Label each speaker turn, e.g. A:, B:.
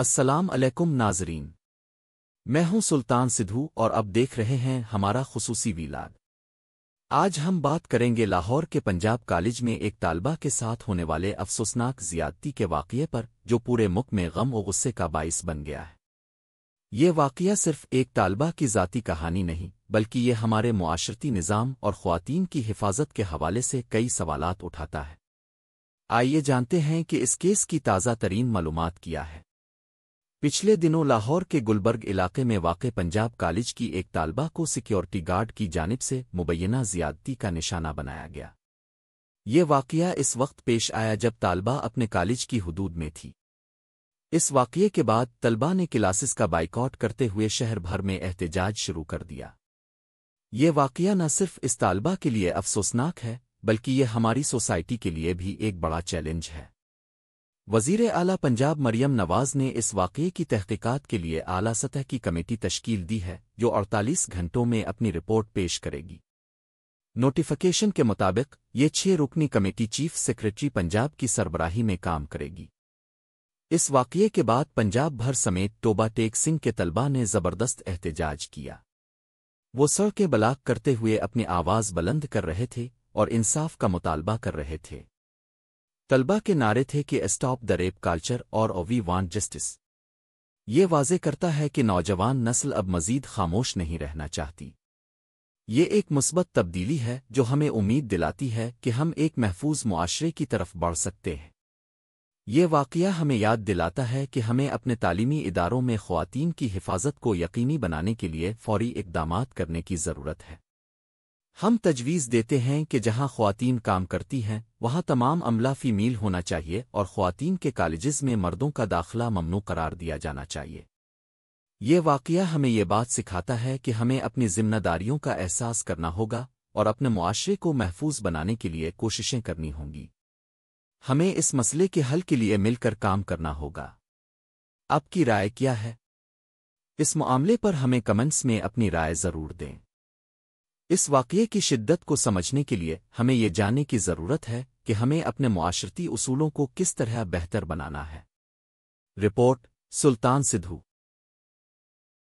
A: अस्सलाम अलैकुम नाजरीन मैं हूं सुल्तान सिद्धू और अब देख रहे हैं हमारा खसूसी वीलाग आज हम बात करेंगे लाहौर के पंजाब कॉलेज में एक तालबा के साथ होने वाले अफसोसनाक ज्यादती के वाक़े पर जो पूरे मुल्क में गम व गुस्से का बाइस बन गया है ये वाक़ सिर्फ एक तालबा की ज़ाती कहानी नहीं बल्कि ये हमारे मुआशरती निज़ाम और ख़्वातीन की हिफाजत के हवाले से कई सवालात उठाता है आइए जानते हैं कि इस केस की ताज़ा तरीन मालूमात किया है पिछले दिनों लाहौर के गुलबर्ग इलाके में वाक़ पंजाब कॉलेज की एक तालबा को सिक्योरिटी गार्ड की जानब से मुबैना ज्यादती का निशाना बनाया गया ये वाक़ इस वक्त पेश आया जब तालबा अपने कॉलेज की हदूद में थी इस वाक़े के बाद तलबा ने क्लासेस का बाइकआउट करते हुए शहर भर में एहतजाज शुरू कर दिया ये वाक़ न सिर्फ इस तालबा के लिए अफसोसनाक है बल्कि ये हमारी सोसाइटी के लिए भी एक बड़ा चैलेंज है वजीर आला पंजाब मरियम नवाज ने इस वाक़े की तहकीक़ात के लिए आला सतह की कमेटी तश्कील दी है जो अड़तालीस घंटों में अपनी रिपोर्ट पेश करेगी नोटिफिकेशन के मुताबिक ये छह रुकनी कमेटी चीफ सेक्रेटरी पंजाब की सरबराही में काम करेगी इस वाक़े के बाद पंजाब भर समेत टोबा टेक सिंह के तलबा ने ज़बरदस्त एहतजाज किया वो सड़कें बलाक करते हुए अपनी आवाज़ बुलंद कर रहे थे और इंसाफ का मुतालबा कर रहे थे तलबा के नारे थे कि स्टॉप द रेप कल्चर और वी वांट जस्टिस ये वाजे करता है कि नौजवान नस्ल अब मजीद खामोश नहीं रहना चाहती ये एक मुस्बत तब्दीली है जो हमें उम्मीद दिलाती है कि हम एक महफूज मुआरे की तरफ बढ़ सकते हैं ये वाक़ हमें याद दिलाता है कि हमें अपने तालीमी इदारों में खुवान की हिफाजत को यकीनी बनाने के लिए फौरी इकदाम करने की ज़रूरत है हम तजवीज़ देते हैं कि जहां खुवान काम करती हैं वहां तमाम अमला फी मील होना चाहिए और खुवान के कॉलेज़ में मर्दों का दाखिला ममनू करार दिया जाना चाहिए ये वाक़ हमें ये बात सिखाता है कि हमें अपनी ज़िम्मेदारियों का एहसास करना होगा और अपने मुआशरे को महफूज बनाने के लिए कोशिशें करनी होंगी हमें इस मसले के हल के लिए मिलकर काम करना होगा आपकी राय क्या है इस मामले पर हमें कमेंट्स में अपनी राय ज़रूर दें इस वाक़े की शिद्दत को समझने के लिए हमें ये जानने की ज़रूरत है कि हमें अपने माशरती उसूलों को किस तरह बेहतर बनाना है रिपोर्ट सुल्तान सिद्धू